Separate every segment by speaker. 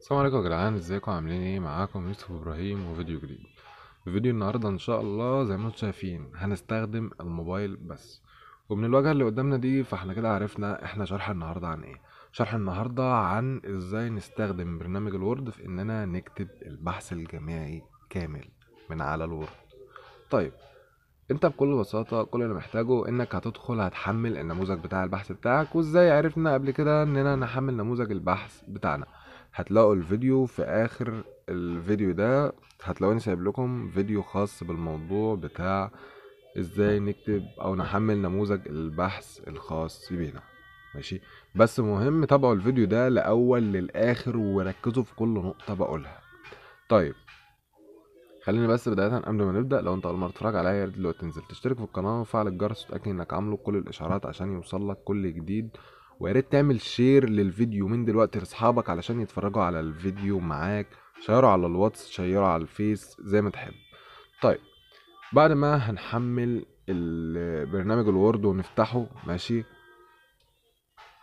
Speaker 1: السلام عليكم يا جدعان ازيكم عاملين ايه معاكم يوسف ابراهيم وفيديو جديد في فيديو النهارده ان شاء الله زي ما انتم شايفين هنستخدم الموبايل بس ومن الواجهه اللي قدامنا دي فاحنا كده عرفنا احنا شرح النهارده عن ايه شرح النهارده عن ازاي نستخدم برنامج الوورد في اننا نكتب البحث الجماعي كامل من على الوورد طيب انت بكل بساطه كل اللي محتاجه انك هتدخل هتحمل النموذج بتاع البحث بتاعك وازاي عرفنا قبل كده اننا نحمل نموذج البحث بتاعنا هتلاقوا الفيديو في اخر الفيديو ده هتلاقوني سايب لكم فيديو خاص بالموضوع بتاع ازاي نكتب او نحمل نموذج البحث الخاص بينا ماشي بس مهم تابعوا الفيديو ده لاول للاخر وركزوا في كل نقطه بقولها طيب خليني بس بداية قبل ما نبدأ لو انت أول مرة تتفرج عليا يا ريت دلوقتي تنزل تشترك في القناة وفعل الجرس وتأكد انك عامله كل الإشعارات عشان يوصلك كل جديد ويا ريت تعمل شير للفيديو من دلوقتي لاصحابك علشان يتفرجوا على الفيديو معاك شيروا على الواتس شيروا على الفيس زي ما تحب طيب بعد ما هنحمل البرنامج الوورد ونفتحه ماشي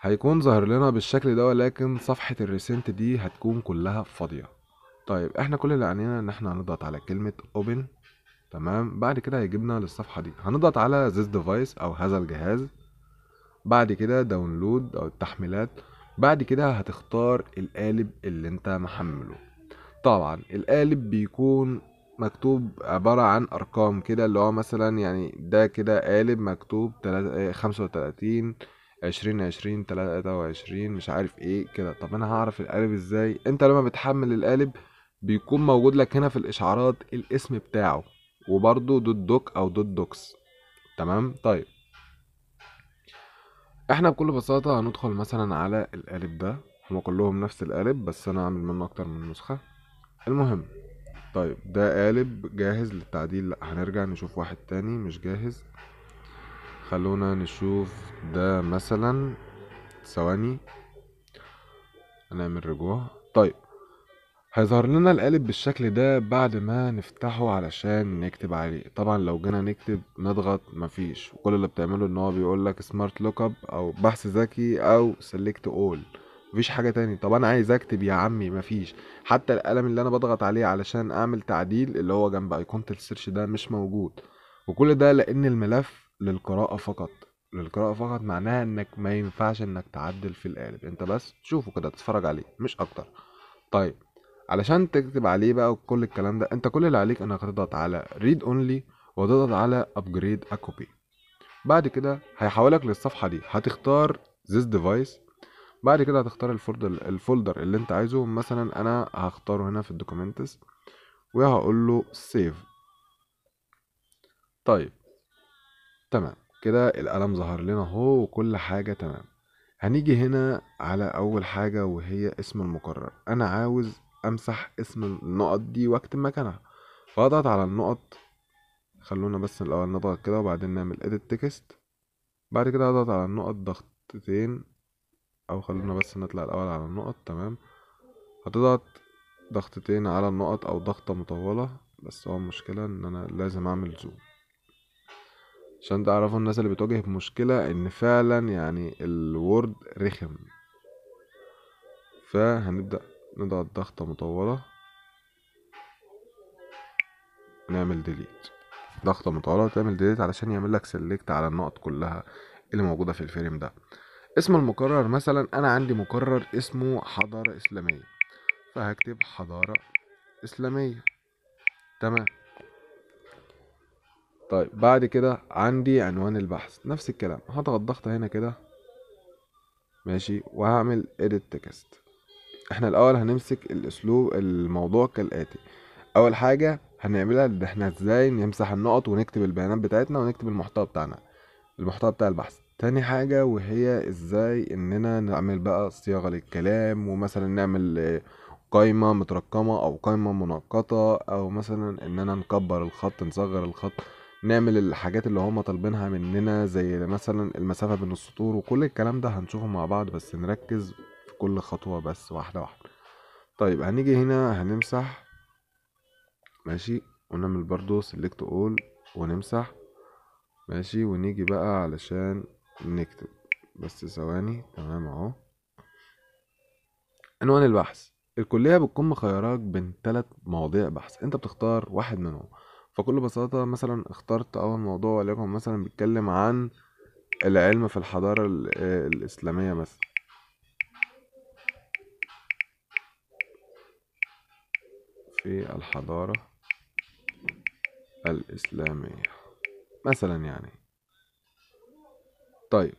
Speaker 1: هيكون ظاهر لنا بالشكل ده ولكن صفحة الريسنت دي هتكون كلها فاضية طيب احنا كل اللي علينا ان احنا هنضغط على كلمة open تمام بعد كده هيجيبنا للصفحة دي هنضغط على this device او هذا الجهاز بعد كده داونلود او التحميلات بعد كده هتختار القالب اللي انت محمله طبعا القالب بيكون مكتوب عبارة عن أرقام كده اللي هو مثلا يعني ده كده قالب مكتوب آه، خمسة وتلاتين عشرين عشرين تلاتة وعشرين مش عارف ايه كده طب انا هعرف القالب ازاي انت لما بتحمل القالب بيكون موجود لك هنا في الاشعارات الاسم بتاعه وبرضه دوت دوك او دوت دوكس تمام طيب احنا بكل بساطة هندخل مثلا على القالب ده هما كلهم نفس القالب بس انا هعمل منه اكتر من نسخة المهم طيب ده قالب جاهز للتعديل لا هنرجع نشوف واحد تاني مش جاهز خلونا نشوف ده مثلا ثواني هنعمل رجوع طيب هيظهر لنا القالب بالشكل ده بعد ما نفتحه علشان نكتب عليه طبعا لو جينا نكتب نضغط مفيش وكل اللي بتعمله ان هو بيقول لك سمارت لوك اب او بحث ذكي او سيلكت اول مفيش حاجه تاني طب انا عايز اكتب يا عمي مفيش حتى القلم اللي انا بضغط عليه علشان اعمل تعديل اللي هو جنب ايقونه السيرش ده مش موجود وكل ده لان الملف للقراءه فقط للقراءة فقط معناها انك ما ينفعش انك تعدل في القالب انت بس تشوفه كده تتفرج عليه مش اكتر طيب علشان تكتب عليه بقى وكل الكلام ده انت كل اللي عليك انك تضغط على ريد اونلي وتضغط على ابجريد copy بعد كده هيحولك للصفحه دي هتختار this ديفايس بعد كده هتختار الفولدر الفولدر اللي انت عايزه مثلا انا هختاره هنا في الدوكيومنتس وهقول له سيف طيب تمام كده القلم ظهر لنا اهو وكل حاجه تمام هنيجي هنا على اول حاجه وهي اسم المقرر انا عاوز امسح اسم النقط دي واكتب مكانها فاضغط على النقط خلونا بس الاول نضغط كده وبعدين نعمل edit text بعد كده اضغط على النقط ضغطتين او خلونا بس نطلع الاول على النقط تمام هتضغط ضغطتين على النقط او ضغطة مطولة بس هو المشكلة ان انا لازم اعمل زوم عشان تعرفوا الناس اللي بتواجه بمشكلة ان فعلا يعني الوورد رخم فهنبدأ نضغط ضغطة مطولة نعمل ديليت ضغطة مطولة تعمل ديليت علشان يعمل لك سيليكت على النقط كلها اللي موجودة في الفريم ده اسم المكرر مثلا انا عندي مكرر اسمه حضارة اسلامية فهكتب حضارة اسلامية تمام طيب بعد كده عندي عنوان البحث نفس الكلام هضغط ضغطة هنا كده ماشي وهعمل edit text احنا الاول هنمسك الاسلوب الموضوع كالاتي اول حاجه هنعملها ان احنا ازاي نمسح النقط ونكتب البيانات بتاعتنا ونكتب المحتوى بتاعنا المحتوى بتاع البحث تاني حاجة وهي ازاي اننا نعمل بقى صياغة للكلام ومثلا نعمل قايمة مترقمة او قايمة منقطة او مثلا اننا نكبر الخط نصغر الخط نعمل الحاجات اللي هما طالبينها مننا زي مثلا المسافة بين السطور وكل الكلام ده هنشوفه مع بعض بس نركز كل خطوة بس واحدة واحدة طيب هنيجي هنا هنمسح ماشي ونعمل برضو select all ونمسح ماشي ونيجي بقى علشان نكتب بس ثواني تمام اهو عنوان البحث الكلية بتكون مخيراك بين ثلاث مواضيع بحث انت بتختار واحد منهم فكل بساطة مثلا اخترت اول موضوع وليكن مثلا بيتكلم عن العلم في الحضارة الإسلامية مثلا في الحضارة الإسلامية مثلا يعني طيب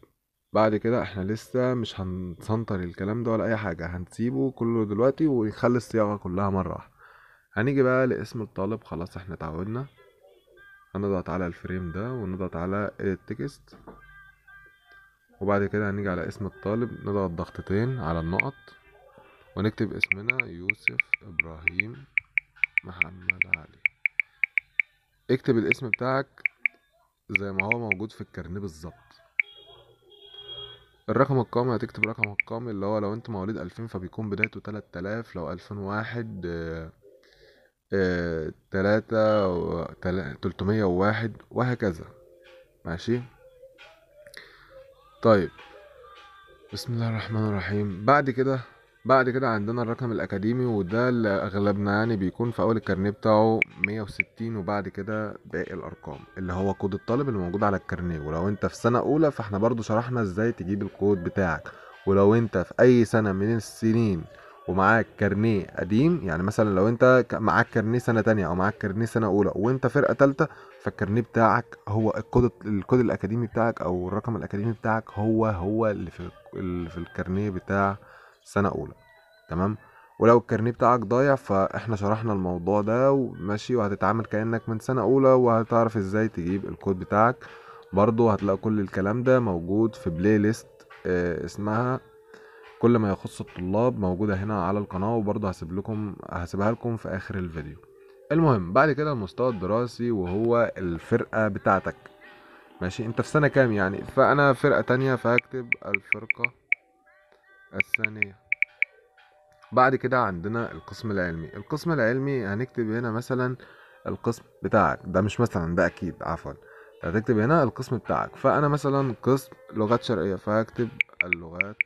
Speaker 1: بعد كده احنا لسه مش هنسنطر الكلام ده ولا اي حاجة هنسيبه كله دلوقتي ونخلي الصياغة كلها مرة واحدة هنيجي بقى لاسم الطالب خلاص احنا اتعودنا هنضغط على الفريم ده ونضغط على التكست وبعد كده هنيجي على اسم الطالب نضغط ضغطتين على النقط ونكتب اسمنا يوسف ابراهيم محمد علي اكتب الاسم بتاعك زي ما هو موجود في الكارنيه بالظبط الرقم القومي هتكتب رقم القومي اللي هو لو انت مواليد ألفين فبيكون بدايته تلات تلاف لو ألفين واحد آه، آه، تلاتة تلتمية وواحد وهكذا ماشي طيب بسم الله الرحمن الرحيم بعد كده بعد كده عندنا الرقم الأكاديمي وده اللي أغلبنا يعني بيكون في أول الكارنيه بتاعه 160 وبعد كده باقي الأرقام اللي هو كود الطالب اللي موجود على الكارنيه ولو أنت في سنة أولى فاحنا برضو شرحنا إزاي تجيب الكود بتاعك ولو أنت في أي سنة من السنين ومعاك كارنيه قديم يعني مثلا لو انت معاك كارنيه سنه تانية او معاك كارنيه سنه اولى وانت فرقه تالتة فالكارنيه بتاعك هو الكود الكود الاكاديمي بتاعك او الرقم الاكاديمي بتاعك هو هو اللي في اللي في الكارنيه بتاع سنه اولى تمام ولو الكارنيه بتاعك ضايع فاحنا شرحنا الموضوع ده وماشي وهتتعامل كانك من سنه اولى وهتعرف ازاي تجيب الكود بتاعك برضو هتلاقي كل الكلام ده موجود في بلاي ليست اه اسمها كل ما يخص الطلاب موجودة هنا على القناة وبرضه هسيب لكم هسيبها لكم في آخر الفيديو المهم بعد كده المستوى الدراسي وهو الفرقة بتاعتك ماشي انت في سنة كام يعني فأنا فرقة تانية فهكتب الفرقة الثانية بعد كده عندنا القسم العلمي القسم العلمي هنكتب هنا مثلا القسم بتاعك ده مش مثلا ده اكيد عفوا هتكتب هنا القسم بتاعك فانا مثلا قسم لغات شرقية فهكتب اللغات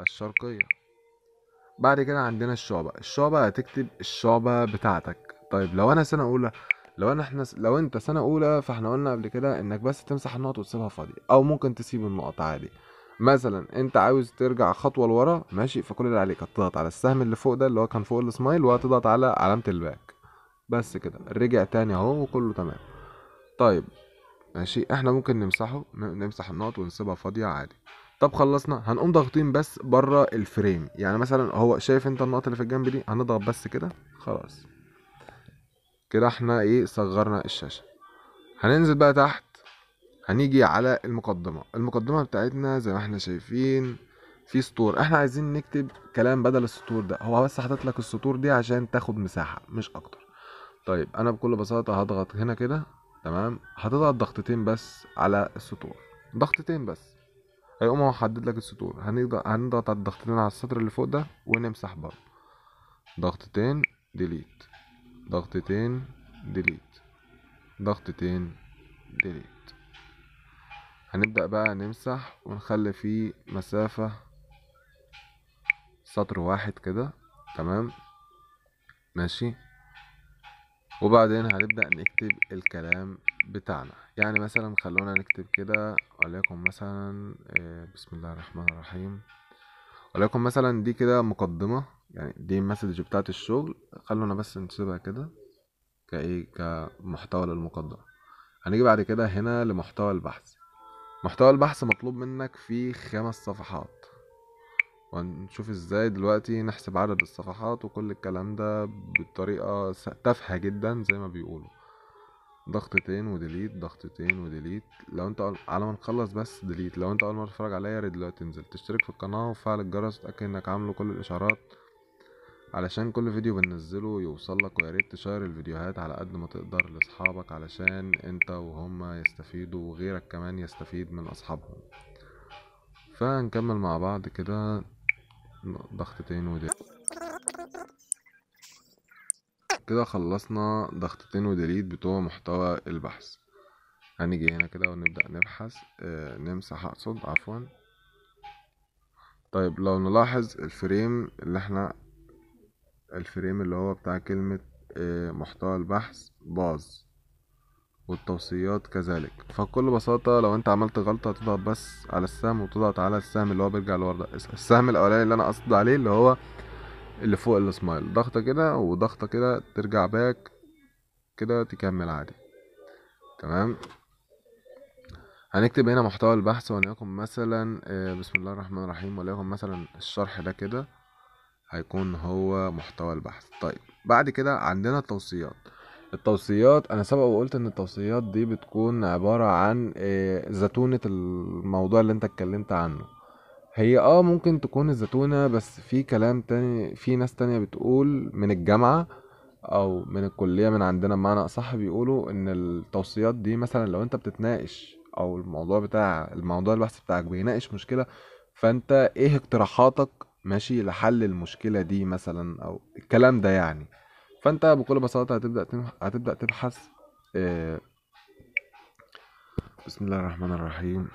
Speaker 1: الشرقية بعد كده عندنا الشعبة الشعبة هتكتب الشعبة بتاعتك طيب لو انا سنة اولى لو انا احنا لو انت سنة اولى فاحنا قلنا قبل كده انك بس تمسح النقط وتسيبها فاضية او ممكن تسيب النقط عادي مثلا انت عاوز ترجع خطوه لورا ماشي فكل اللي عليك هتضغط على السهم اللي فوق ده اللي هو كان فوق السمايل وهتضغط على علامه الباك بس كده رجع تاني اهو وكله تمام طيب ماشي احنا ممكن نمسحه نمسح النقط ونسيبها فاضيه عادي طب خلصنا هنقوم ضاغطين بس بره الفريم يعني مثلا هو شايف انت النقط اللي في الجنب دي هنضغط بس كده خلاص كده احنا ايه صغرنا الشاشه هننزل بقى تحت هنيجي على المقدمة المقدمة بتاعتنا زي ما احنا شايفين في سطور احنا عايزين نكتب كلام بدل السطور ده هو بس حاطط لك السطور دي عشان تاخد مساحة مش اكتر طيب انا بكل بساطة هضغط هنا كده تمام هتضغط ضغطتين بس على السطور ضغطتين بس هيقوم هو حدد لك السطور هنضغط على الضغطتين على السطر اللي فوق ده ونمسح برضه ضغطتين ديليت ضغطتين ديليت ضغطتين ديليت هنبدأ بقى نمسح ونخلي فيه مسافة سطر واحد كده تمام ماشي وبعدين هنبدأ نكتب الكلام بتاعنا يعني مثلا خلونا نكتب كده وليكن مثلا آه، بسم الله الرحمن الرحيم وليكن مثلا دي كده مقدمة يعني دي المسج بتاعت الشغل خلونا بس نسيبها كده كايه كمحتوى للمقدمة هنيجي بعد كده هنا لمحتوى البحث محتوى البحث مطلوب منك فيه خمس صفحات وهنشوف ازاي دلوقتي نحسب عدد الصفحات وكل الكلام ده بطريقة تافهة جدا زي ما بيقولوا ضغطتين وديليت ضغطتين وديليت لو انت على ما نخلص بس ديليت لو انت اول مرة تتفرج عليا يا ريت دلوقتي تنزل تشترك في القناة وفعل الجرس تأكد انك عامله كل الاشعارات علشان كل فيديو بننزله يوصلك وياريت تشير الفيديوهات على قد ما تقدر لاصحابك علشان انت وهم يستفيدوا وغيرك كمان يستفيد من اصحابهم فنكمل مع بعض كده ضغطتين وديليت كده خلصنا ضغطتين وديليت بتوع محتوى البحث هنيجي هنا كده ونبدأ نبحث آه نمسح اقصد عفوا طيب لو نلاحظ الفريم اللي احنا الفريم اللي هو بتاع كلمة آه، محتوى البحث باظ والتوصيات كذلك فبكل بساطة لو انت عملت غلطة هتضغط بس على السهم وتضغط على السهم اللي هو بيرجع لورا السهم الاولاني اللي انا قصدي عليه اللي هو اللي فوق السمايل ضغطة كده وضغطة كده ترجع باك كده تكمل عادي تمام هنكتب هنا محتوى البحث وليكن مثلا آه، بسم الله الرحمن الرحيم وليكن مثلا الشرح ده كده هيكون هو محتوى البحث طيب بعد كده عندنا التوصيات التوصيات انا سبق وقلت ان التوصيات دي بتكون عبارة عن آه، زتونة الموضوع اللي انت اتكلمت عنه هي اه ممكن تكون الزتونة بس في كلام تاني في ناس تانية بتقول من الجامعة او من الكلية من عندنا بمعنى اصح بيقولوا ان التوصيات دي مثلا لو انت بتتناقش او الموضوع بتاع الموضوع البحث بتاعك بيناقش مشكلة فانت ايه اقتراحاتك ماشي لحل المشكله دي مثلا او الكلام ده يعني فانت بكل بساطه هتبدا هتبدا تبحث آه، بسم الله الرحمن الرحيم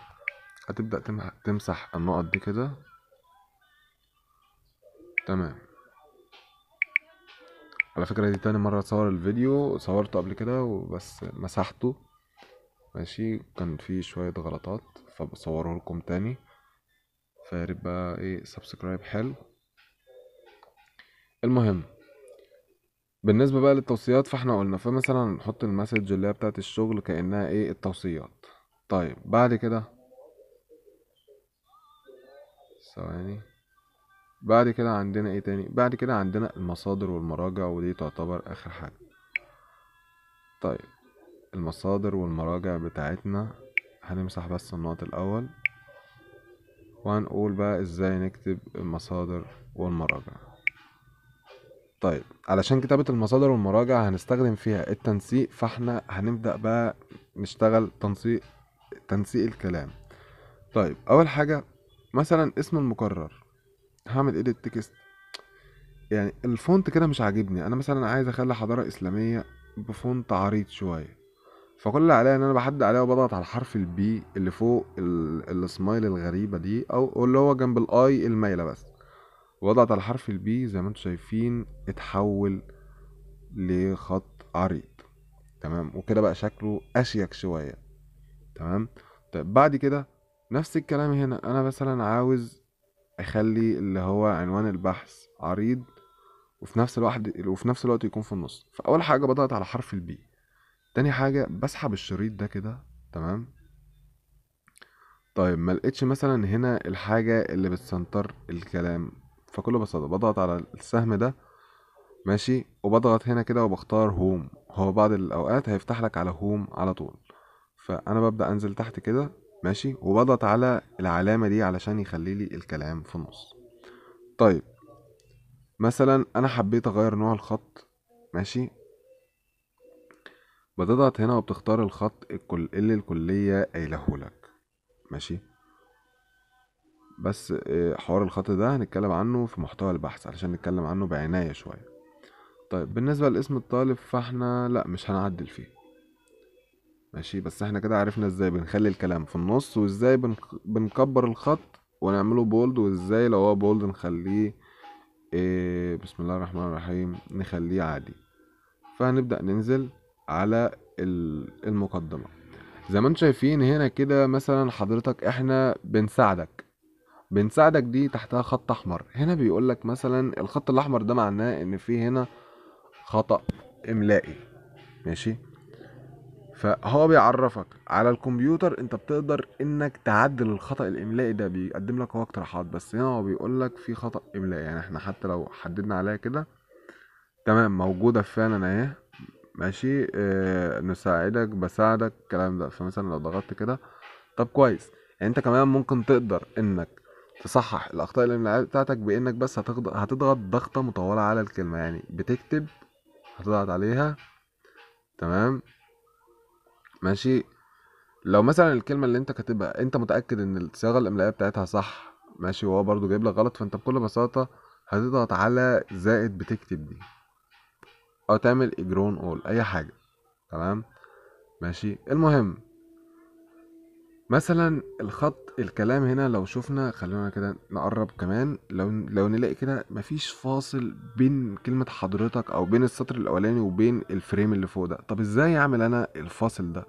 Speaker 1: هتبدا تمسح النقط دي كده تمام على فكره دي تاني مره اصور الفيديو صورته قبل كده وبس مسحته ماشي كان فيه شويه غلطات فبصوره لكم تاني فارب بقى ايه سبسكرايب حلو المهم بالنسبه بقى للتوصيات فاحنا قلنا فمثلا نحط المسج اللي هي بتاعه الشغل كانها ايه التوصيات طيب بعد كده ثواني بعد كده عندنا ايه تاني بعد كده عندنا المصادر والمراجع ودي تعتبر اخر حاجه طيب المصادر والمراجع بتاعتنا هنمسح بس النقط الاول وهنقول بقى ازاي نكتب المصادر والمراجع طيب علشان كتابة المصادر والمراجع هنستخدم فيها التنسيق فاحنا هنبدأ بقى نشتغل تنسيق تنسيق الكلام طيب أول حاجة مثلا اسم المكرر هعمل ايديت تكست يعني الفونت كده مش عاجبني انا مثلا عايز اخلي حضاره اسلاميه بفونت عريض شويه فكل اللي عليا ان انا بحدد عليها وبضغط على حرف البي اللي فوق السمايل الغريبة دي او اللي هو جنب الاي المايلة بس واضغط على حرف البي زي ما انتم شايفين اتحول لخط عريض تمام وكده بقى شكله اشيك شوية تمام طيب بعد كده نفس الكلام هنا انا مثلا عاوز اخلي اللي هو عنوان البحث عريض وفي نفس الوقت وفي نفس الوقت يكون في النص فاول حاجه بضغط على حرف البي تاني حاجة بسحب الشريط ده كده تمام؟ طيب ما لقيتش مثلًا هنا الحاجة اللي بتسنتر الكلام، فكله بساطة بضغط على السهم ده ماشي؟ وبضغط هنا كده وبختار هوم هو بعض الأوقات هيفتح لك على هوم على طول، فأنا ببدأ أنزل تحت كده ماشي؟ وبضغط على العلامة دي علشان يخلّي لي الكلام في النُص. طيب مثلًا أنا حبيت أغيّر نوع الخط ماشي؟ بتضغط هنا وبتختار الخط الكل اللي الكلية قايله لك ماشي بس آه، حوار الخط ده هنتكلم عنه في محتوى البحث علشان نتكلم عنه بعناية شوية طيب بالنسبة لاسم الطالب فاحنا لا مش هنعدل فيه ماشي بس احنا كده عرفنا ازاي بنخلي الكلام في النص وازاي بنكبر الخط ونعمله بولد وازاي لو هو بولد نخليه آه، بسم الله الرحمن الرحيم نخليه عادي فهنبدأ ننزل على المقدمة زي ما انتم شايفين هنا كده مثلا حضرتك احنا بنساعدك بنساعدك دي تحتها خط احمر هنا بيقولك مثلا الخط الاحمر ده معناه ان في هنا خطأ املائي ماشي فهو بيعرفك على الكمبيوتر انت بتقدر انك تعدل الخطأ الاملائي ده بيقدم لك هو اقتراحات بس هنا هو بيقولك في خطأ املائي يعني احنا حتى لو حددنا عليها كده تمام موجودة فعلا اهي ماشي آه نساعدك بساعدك الكلام ده فمثلا لو ضغطت كده طب كويس يعني انت كمان ممكن تقدر انك تصحح الاخطاء الاملائيه بتاعتك بانك بس هتضغط هتضغط ضغطه مطوله على الكلمه يعني بتكتب هتضغط عليها تمام ماشي لو مثلا الكلمه اللي انت كاتبها انت متاكد ان الصياغه الاملائيه بتاعتها صح ماشي وهو برضو جايب لك غلط فانت بكل بساطه هتضغط على زائد بتكتب دي او تعمل اجرون اول اي حاجه تمام ماشي المهم مثلا الخط الكلام هنا لو شفنا خلونا كده نقرب كمان لو لو نلاقي كده مفيش فاصل بين كلمة حضرتك أو بين السطر الأولاني وبين الفريم اللي فوق ده طب إزاي أعمل أنا الفاصل ده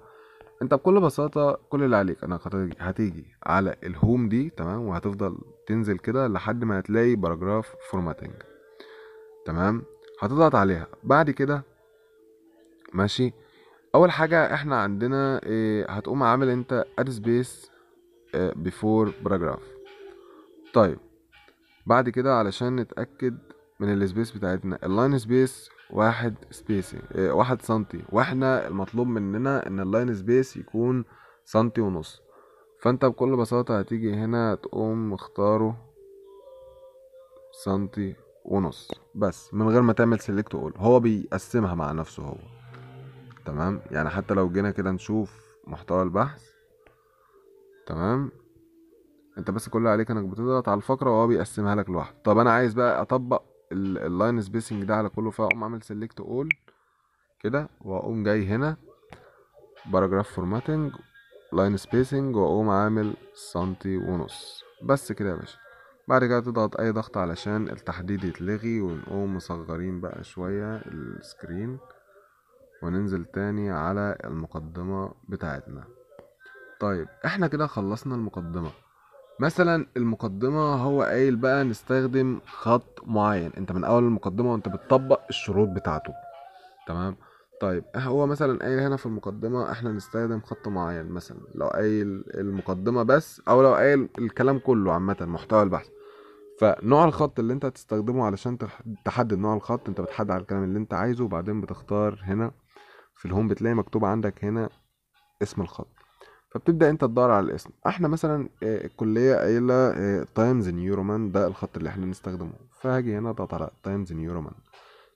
Speaker 1: أنت بكل بساطة كل اللي عليك أنا هتيجي على الهوم دي تمام وهتفضل تنزل كده لحد ما هتلاقي باراجراف فورماتنج تمام هتضغط عليها بعد كده ماشي اول حاجه احنا عندنا إيه هتقوم عامل انت اد سبيس بيفور باراجراف طيب بعد كده علشان نتاكد من السبيس بتاعتنا اللاين سبيس واحد سبيسي إيه واحد سنتي واحنا المطلوب مننا ان اللاين سبيس يكون سنتي ونص فانت بكل بساطة هتيجي هنا تقوم مختاره سنتي ونص بس من غير ما تعمل سيلكت اول هو بيقسمها مع نفسه هو تمام يعني حتى لو جينا كده نشوف محتوى البحث تمام انت بس كل عليك انك بتضغط على الفقره وهو بيقسمها لك لوحده طب انا عايز بقى اطبق اللاين سبيسنج ده على كله فاقوم اعمل سيلكت اول كده واقوم جاي هنا باراجراف فورماتنج لاين سبيسنج واقوم عامل سنتي ونص بس كده يا باشا بعد كده تضغط اي ضغط علشان التحديد يتلغي ونقوم مصغرين بقى شوية السكرين وننزل تاني على المقدمة بتاعتنا طيب احنا كده خلصنا المقدمة مثلا المقدمة هو قايل بقى نستخدم خط معين انت من اول المقدمة وانت بتطبق الشروط بتاعته تمام طيب هو مثلا قايل هنا في المقدمة احنا نستخدم خط معين مثلا لو قايل المقدمة بس او لو قايل الكلام كله عامة محتوى البحث فنوع الخط اللي انت هتستخدمه علشان تحدد نوع الخط انت بتحدد على الكلام اللي انت عايزه وبعدين بتختار هنا في الهوم بتلاقي مكتوب عندك هنا اسم الخط فبتبدا انت تدور على الاسم احنا مثلا آه، الكليه قايله تايمز آه، نيورومان ده الخط اللي احنا نستخدمه فهاجي هنا اضغط على تايمز نيورومان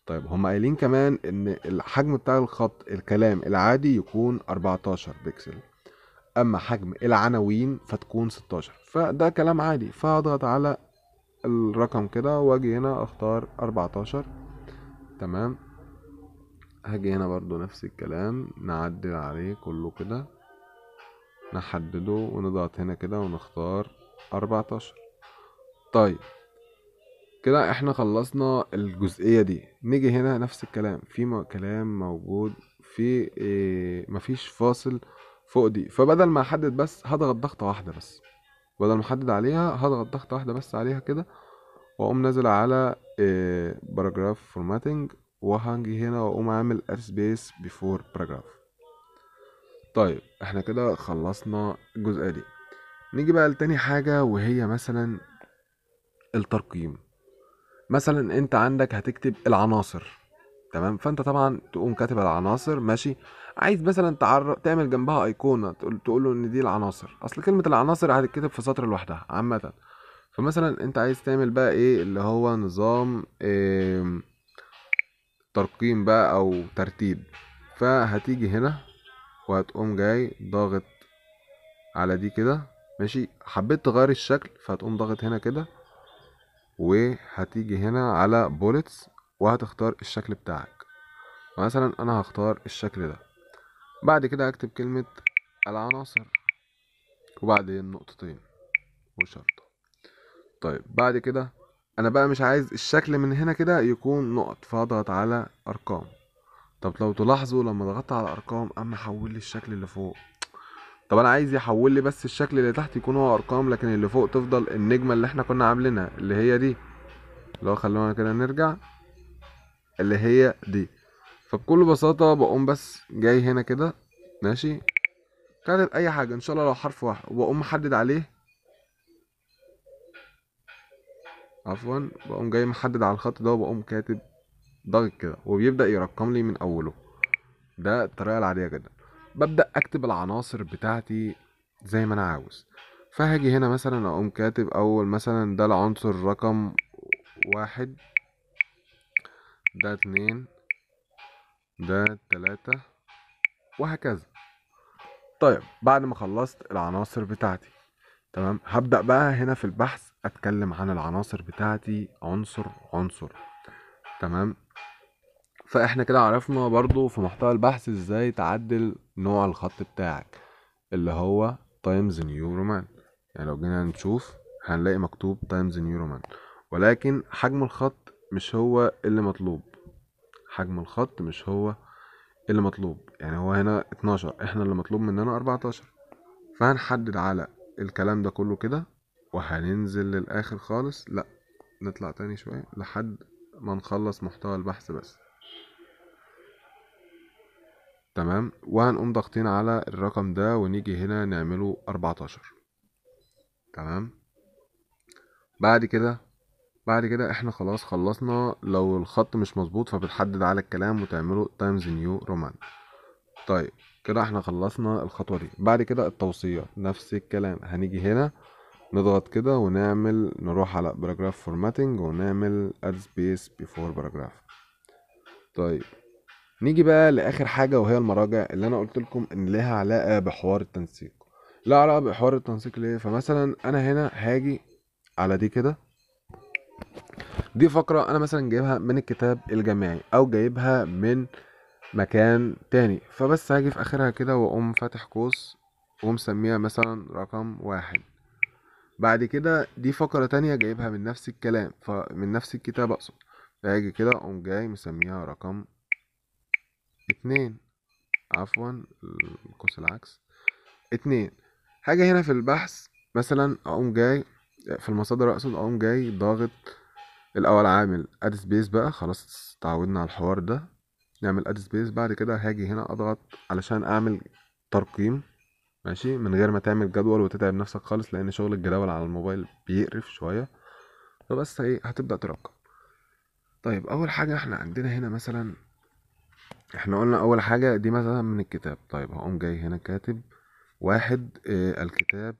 Speaker 1: طيب هم قايلين كمان ان الحجم بتاع الخط الكلام العادي يكون 14 بكسل اما حجم العناوين فتكون 16 فده كلام عادي فهضغط على الرقم كده واجي هنا اختار اربعتاشر تمام هاجي هنا برضو نفس الكلام نعدل عليه كله كده نحدده ونضغط هنا كده ونختار اربعتاشر طيب كده احنا خلصنا الجزئية دي نيجي هنا نفس الكلام في كلام موجود في إيه مفيش فاصل فوق دي فبدل ما احدد بس هضغط ضغطة واحدة بس بدل ما احدد عليها هضغط ضغطة واحدة بس عليها كده واقوم نازل على باراجراف آه، فورماتنج وهنجي هنا واقوم عامل سبيس بيفور باراجراف طيب احنا كده خلصنا الجزئية دي نيجي بقى لتاني حاجة وهي مثلا الترقيم مثلا انت عندك هتكتب العناصر تمام فانت طبعا تقوم كاتب العناصر ماشي عايز مثلا تعر... تعمل جنبها ايقونه تقول... تقول له ان دي العناصر اصل كلمه العناصر هتتكتب في سطر لوحدها عامه فمثلا انت عايز تعمل بقى ايه اللي هو نظام إيه... ترقيم بقى او ترتيب فهتيجي هنا وهتقوم جاي ضاغط على دي كده ماشي حبيت تغير الشكل فهتقوم ضاغط هنا كده وهتيجي هنا على بولتس وهتختار الشكل بتاعك مثلا انا هختار الشكل ده بعد كده هكتب كلمة العناصر وبعدين نقطتين وشرطة طيب بعد كده انا بقى مش عايز الشكل من هنا كده يكون نقط فاضغط على ارقام طب لو تلاحظوا لما ضغطت على ارقام اما حول لي الشكل اللي فوق طب انا عايز يحول لي بس الشكل اللي تحت يكون هو ارقام لكن اللي فوق تفضل النجمه اللي احنا كنا عاملينها اللي هي دي لو خلونا كده نرجع اللي هي دي فبكل بساطة بقوم بس جاي هنا كده ماشي كاتب اي حاجة ان شاء الله لو حرف واحد وبقوم محدد عليه عفوا بقوم جاي محدد على الخط ده وبقوم كاتب ضغط كده وبيبدأ يرقم لي من اوله ده الطريقة العادية جدا ببدأ اكتب العناصر بتاعتي زي ما انا عاوز فهاجي هنا مثلا اقوم كاتب اول مثلا ده العنصر رقم واحد ده اتنين ده تلاتة وهكذا طيب بعد ما خلصت العناصر بتاعتي تمام هبدأ بقى هنا في البحث أتكلم عن العناصر بتاعتي عنصر عنصر تمام فإحنا كده عرفنا برضو في محتوى البحث إزاي تعدل نوع الخط بتاعك اللي هو تايمز نيو رومان يعني لو جينا نشوف هنلاقي مكتوب تايمز نيو رومان ولكن حجم الخط مش هو اللي مطلوب حجم الخط مش هو اللي مطلوب يعني هو هنا 12 احنا اللي مطلوب مننا 14 فهنحدد على الكلام ده كله كده وهننزل للاخر خالص لا نطلع تاني شوية لحد ما نخلص محتوى البحث بس تمام وهنقوم ضاغطين على الرقم ده ونيجي هنا نعمله 14 تمام بعد كده بعد كده احنا خلاص خلصنا لو الخط مش مظبوط فبتحدد على الكلام وتعمله تايمز نيو رومان طيب كده احنا خلصنا الخطوه دي بعد كده التوصيه نفس الكلام هنيجي هنا نضغط كده ونعمل نروح على باراجراف فورماتنج ونعمل اد سبيس بيفور باراجراف طيب نيجي بقى لاخر حاجه وهي المراجع اللي انا قلت لكم ان لها علاقه بحوار التنسيق لا علاقه بحوار التنسيق ليه فمثلا انا هنا هاجي على دي كده دي فقرة انا مثلا جايبها من الكتاب الجامعي او جايبها من مكان تاني فبس هاجي في اخرها كده واقوم فاتح قوس ومسميها مثلا رقم واحد بعد كده دي فقرة تانية جايبها من نفس الكلام فمن نفس الكتاب اقصد فهاجي كده اقوم جاي مسميها رقم اتنين عفوا القوس العكس اتنين حاجة هنا في البحث مثلا اقوم جاي في المصادر اقصد اقوم جاي ضاغط الاول عامل اد سبيس بقى خلاص تعودنا على الحوار ده نعمل اد سبيس بعد كده هاجي هنا اضغط علشان اعمل ترقيم ماشي من غير ما تعمل جدول وتتعب نفسك خالص لان شغل الجداول على الموبايل بيقرف شويه فبس ايه هتبدا ترقم طيب اول حاجه احنا عندنا هنا مثلا احنا قلنا اول حاجه دي مثلا من الكتاب طيب هقوم جاي هنا كاتب واحد آه، الكتاب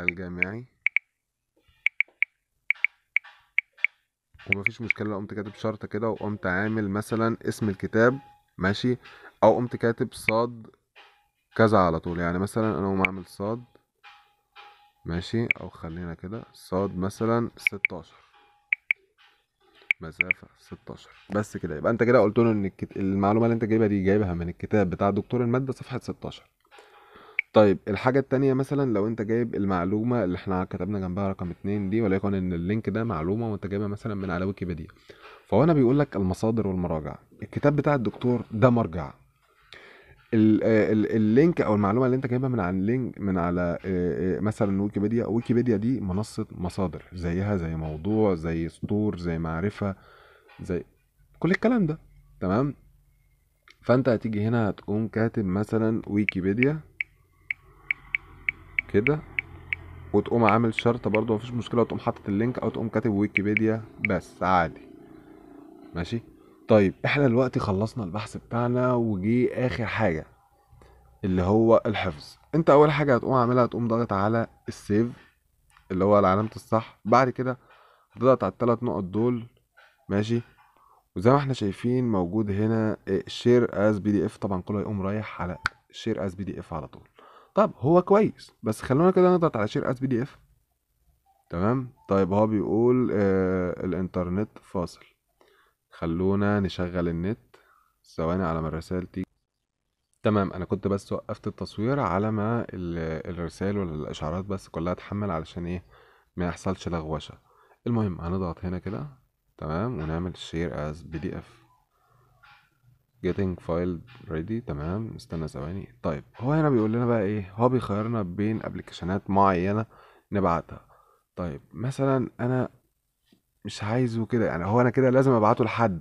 Speaker 1: الجامعي ومفيش مشكله لو قمت كاتب شرطه كده وقمت عامل مثلا اسم الكتاب ماشي او قمت كاتب صاد كذا على طول يعني مثلا انا اقوم اعمل صاد ماشي او خلينا كده صاد مثلا ستاشر مسافة 16 بس كده يبقى انت كده قلت له ان المعلومة اللي انت جايبها دي جايبها من الكتاب بتاع دكتور المادة صفحة 16 طيب الحاجة التانية مثلا لو انت جايب المعلومة اللي احنا كتبنا جنبها رقم اتنين دي وليكن ان اللينك ده معلومة وانت جايبها مثلا من على ويكيبيديا فهو انا بيقول لك المصادر والمراجع الكتاب بتاع الدكتور ده مرجع آه، اللينك او المعلومه اللي انت جايبها من على اللينك من على آه، آه، مثلا ويكيبيديا ويكيبيديا دي منصه مصادر زيها زي موضوع زي سطور زي معرفه زي كل الكلام ده تمام فانت هتيجي هنا هتقوم كاتب مثلا ويكيبيديا كده وتقوم عامل شرط برضو مفيش مشكله وتقوم حاطط اللينك او تقوم كاتب ويكيبيديا بس عادي ماشي طيب احنا دلوقتي خلصنا البحث بتاعنا وجي اخر حاجه اللي هو الحفظ انت اول حاجه هتقوم عاملها هتقوم ضاغط على السيف اللي هو على علامه الصح بعد كده هتضغط على الثلاث نقط دول ماشي وزي ما احنا شايفين موجود هنا شير از بي دي اف طبعا كله هيقوم رايح على شير از بي دي اف على طول طب هو كويس بس خلونا كده نضغط على شير از بي دي اف تمام طيب هو بيقول آه الانترنت فاصل خلونا نشغل النت ثواني على ما الرسائل تيجي تمام انا كنت بس وقفت التصوير على ما الرسائل ولا الاشعارات بس كلها تحمل علشان ايه ما يحصلش لغوشه المهم هنضغط هنا كده تمام ونعمل شير از بي دي اف getting file ready تمام استنى ثواني طيب هو هنا بيقول لنا بقى ايه هو بيخيرنا بين ابلكيشنات معينه نبعتها طيب مثلا انا مش عايزه كده يعني هو انا كده لازم ابعته لحد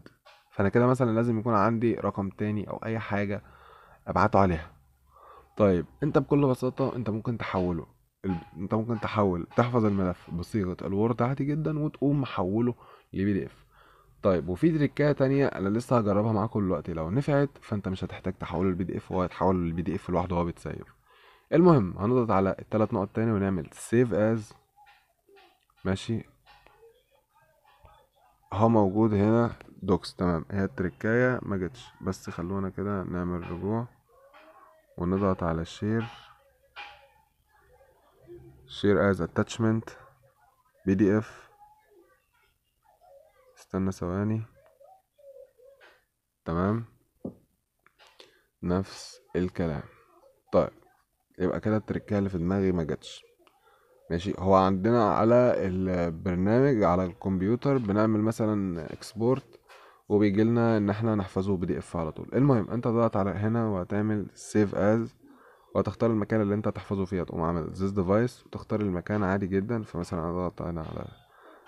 Speaker 1: فانا كده مثلا لازم يكون عندي رقم تاني او اي حاجه ابعته عليها طيب انت بكل بساطه انت ممكن تحوله انت ممكن تحول تحفظ الملف بصيغه الوورد عادي جدا وتقوم محوله لبي دي اف طيب وفي تريكايه تانية انا لسه هجربها معاكم دلوقتي لو نفعت فانت مش هتحتاج تحوله للبي دي اف هو هيتحول للبي دي اف لوحده وهو بيتسيف المهم هنضغط على التلات نقط تاني ونعمل سيف از ماشي هو موجود هنا دوكس تمام هي التركاية ما جتش بس خلونا كده نعمل رجوع ونضغط على شير شير از اتاتشمنت بي دي اف استنى ثواني تمام نفس الكلام طيب يبقى كده التركية اللي في دماغي ما جاتش ماشي هو عندنا على البرنامج على الكمبيوتر بنعمل مثلا اكسبورت وبيجي لنا ان احنا نحفظه بي دي اف على طول المهم انت تضغط على هنا وهتعمل سيف از وهتختار المكان اللي انت هتحفظه فيه هتقوم عامل this ديفايس وتختار المكان عادي جدا فمثلا انا ضغطت هنا على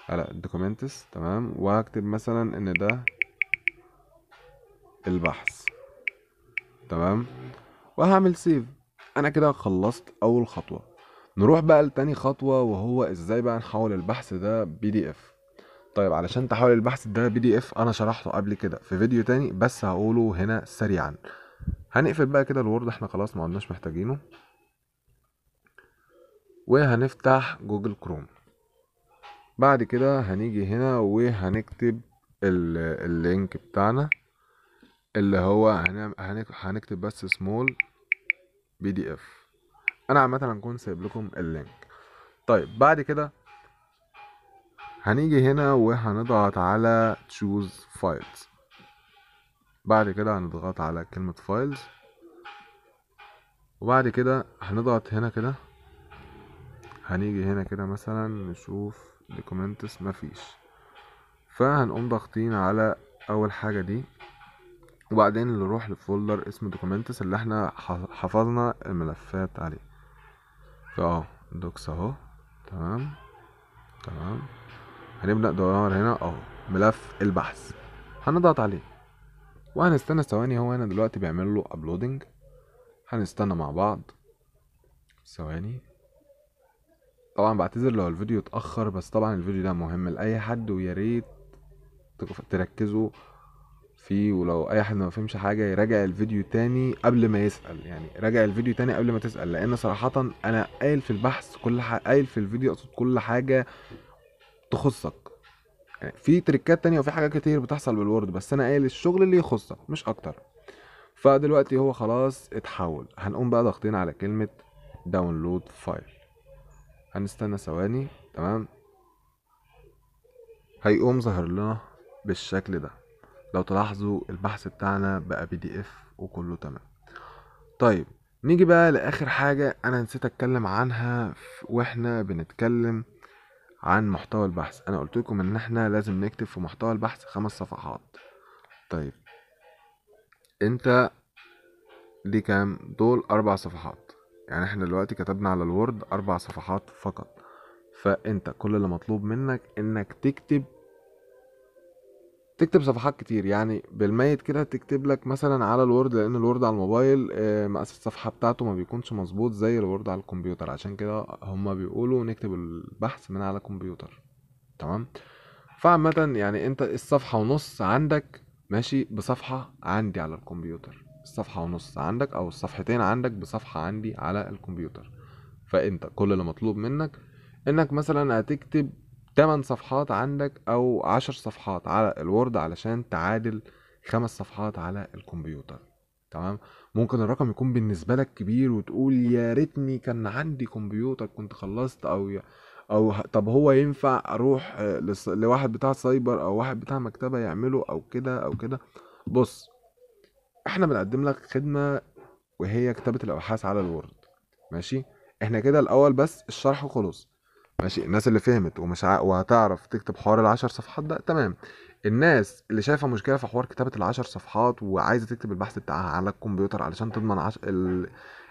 Speaker 1: على الدوكومنتس تمام وهكتب مثلا ان ده البحث تمام وهعمل سيف انا كده خلصت اول خطوه نروح بقى لتاني خطوه وهو ازاي بقى نحول البحث ده بي دي اف طيب علشان تحول البحث ده بي دي اف انا شرحته قبل كده في فيديو تاني بس هقوله هنا سريعا هنقفل بقى كده الوورد احنا خلاص ما عدناش محتاجينه وهنفتح جوجل كروم بعد كده هنيجي هنا وهنكتب اللينك بتاعنا اللي هو هنكتب بس سمول بي دي اف انا عامه هكون سايب لكم اللينك طيب بعد كده هنيجي هنا وهنضغط على تشوز فايلز بعد كده هنضغط على كلمة فايلز وبعد كده هنضغط هنا كده هنيجي هنا كده مثلا نشوف دوكيومنتس مفيش فهنقوم ضاغطين على اول حاجه دي وبعدين نروح لفولدر اسمه دوكيومنتس اللي احنا حفظنا الملفات عليه اه دوكس اهو تمام تمام هنبدا دور هنا اهو ملف البحث هنضغط عليه وهنستنى ثواني هو هنا دلوقتي بيعمل له ابلودنج هنستنى مع بعض ثواني طبعا بعتذر لو الفيديو اتأخر بس طبعا الفيديو ده مهم لأي حد ويا ريت تركزوا فيه ولو اي حد ما فهمش حاجه يراجع الفيديو تاني قبل ما يسال يعني راجع الفيديو تاني قبل ما تسال لان صراحه انا قايل في البحث كل حاجة قايل في الفيديو اقصد كل حاجه تخصك يعني في تريكات تانية وفي حاجات كتير بتحصل بالوورد بس انا قايل الشغل اللي يخصك مش اكتر فدلوقتي هو خلاص اتحول هنقوم بقى ضاغطين على كلمه داونلود فايل هنستنى ثواني تمام هيقوم ظهر لنا بالشكل ده لو تلاحظوا البحث بتاعنا بقى بي دي اف وكله تمام طيب نيجي بقى لاخر حاجه انا نسيت اتكلم عنها واحنا بنتكلم عن محتوى البحث انا قلت لكم ان احنا لازم نكتب في محتوى البحث خمس صفحات طيب انت دي كام دول اربع صفحات يعني احنا دلوقتي كتبنا على الوورد اربع صفحات فقط فانت كل اللي مطلوب منك انك تكتب تكتب صفحات كتير يعني بالميت كده تكتب لك مثلا على الوورد لان الوورد على الموبايل آه، مقاس الصفحه بتاعته ما بيكونش مظبوط زي الوورد على الكمبيوتر عشان كده هما بيقولوا نكتب البحث من على الكمبيوتر تمام فعامه يعني انت الصفحه ونص عندك ماشي بصفحه عندي على الكمبيوتر الصفحة ونص عندك أو الصفحتين عندك بصفحة عندي على الكمبيوتر فأنت كل اللي مطلوب منك إنك مثلا هتكتب 8 صفحات عندك أو 10 صفحات على الوورد علشان تعادل خمس صفحات على الكمبيوتر تمام ممكن الرقم يكون بالنسبة لك كبير وتقول يا ريتني كان عندي كمبيوتر كنت خلصت أو ي... او طب هو ينفع اروح لواحد بتاع سايبر او واحد بتاع مكتبه يعمله او كده او كده بص احنا بنقدم لك خدمه وهي كتابه الابحاث على الوورد ماشي احنا كده الاول بس الشرح وخلاص ماشي الناس اللي فهمت ومش ع... وهتعرف تكتب حوار العشر صفحات ده تمام الناس اللي شايفه مشكله في حوار كتابه العشر صفحات وعايزه تكتب البحث بتاعها على الكمبيوتر علشان تضمن عش... ال...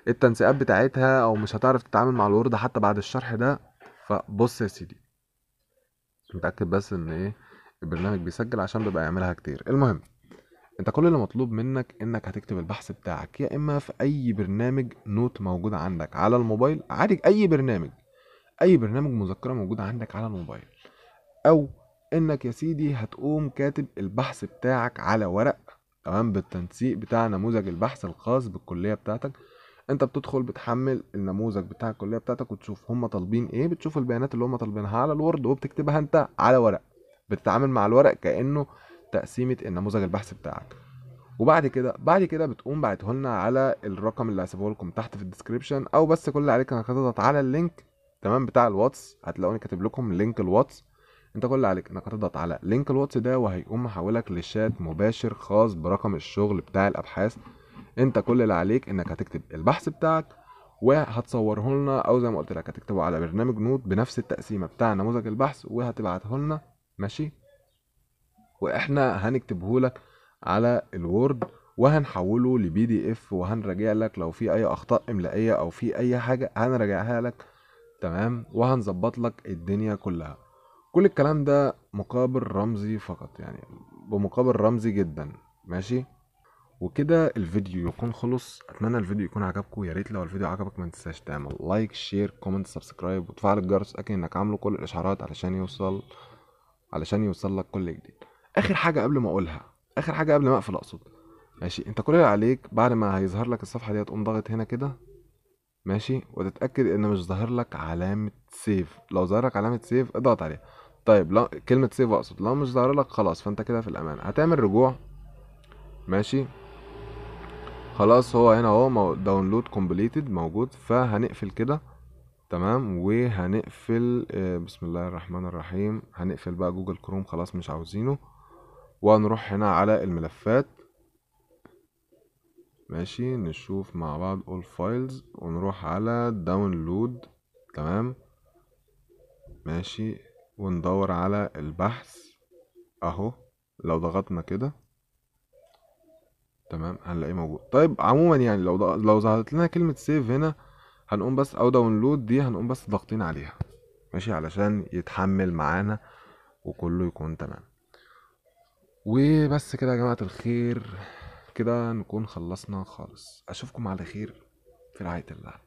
Speaker 1: التنسيقات بتاعتها او مش هتعرف تتعامل مع الوورد حتى بعد الشرح ده فبص يا سيدي متاكد بس ان ايه البرنامج بيسجل عشان ببقى يعملها كتير المهم انت كل اللي مطلوب منك انك هتكتب البحث بتاعك يا اما في اي برنامج نوت موجود عندك على الموبايل عادي اي برنامج اي برنامج مذكره موجود عندك على الموبايل او انك يا سيدي هتقوم كاتب البحث بتاعك على ورق تمام بالتنسيق بتاع نموذج البحث الخاص بالكليه بتاعتك انت بتدخل بتحمل النموذج بتاع الكليه بتاعتك وتشوف هم طالبين ايه بتشوف البيانات اللي هم طالبينها على الوورد وبتكتبها انت على ورق بتتعامل مع الورق كانه تقسيمه النموذج البحث بتاعك وبعد كده بعد كده بتقوم بعته لنا على الرقم اللي هسيبه لكم تحت في الديسكريبشن او بس كل اللي عليك انك تضغط على اللينك تمام بتاع الواتس هتلاقوني كاتب لكم لينك الواتس انت كل اللي عليك انك تضغط على لينك الواتس ده وهيقوم محولك لشات مباشر خاص برقم الشغل بتاع الابحاث انت كل اللي عليك انك هتكتب البحث بتاعك وهتصوره لنا او زي ما قلت لك هتكتبه على برنامج نوت بنفس التقسيمه بتاع نموذج البحث وهتبعته لنا ماشي واحنا هنكتبه لك على الوورد وهنحوله لبي دي اف وهنراجع لك لو في اي اخطاء املائيه او في اي حاجه هنراجعها لك تمام وهنظبط لك الدنيا كلها كل الكلام ده مقابل رمزي فقط يعني بمقابل رمزي جدا ماشي وكده الفيديو يكون خلص اتمنى الفيديو يكون عجبكم يا ريت لو الفيديو عجبك ما تنساش تعمل لايك شير كومنت سبسكرايب وتفعل الجرس اكن انك عامله كل الاشعارات علشان يوصل علشان يوصل لك كل جديد اخر حاجه قبل ما اقولها اخر حاجه قبل ما اقفل اقصد ماشي انت كل اللي عليك بعد ما هيظهر لك الصفحه دي هتقوم ضاغط هنا كده ماشي وتتاكد ان مش ظاهر لك علامه سيف لو ظهر لك علامه سيف اضغط عليها طيب لا كلمه سيف اقصد لو مش ظاهر لك خلاص فانت كده في الامان هتعمل رجوع ماشي خلاص هو هنا اهو داونلود كومبليتد موجود فهنقفل كده تمام وهنقفل آه، بسم الله الرحمن الرحيم هنقفل بقى جوجل كروم خلاص مش عاوزينه وهنروح هنا على الملفات ماشي نشوف مع بعض all files ونروح على download تمام ماشي وندور على البحث اهو لو ضغطنا كده تمام هنلاقيه موجود طيب عموما يعني لو ضغ... لو ظهرت لنا كلمه سيف هنا هنقوم بس او داونلود دي هنقوم بس ضاغطين عليها ماشي علشان يتحمل معانا وكله يكون تمام وبس كده يا جماعة الخير كده نكون خلصنا خالص أشوفكم على خير في رعاية الله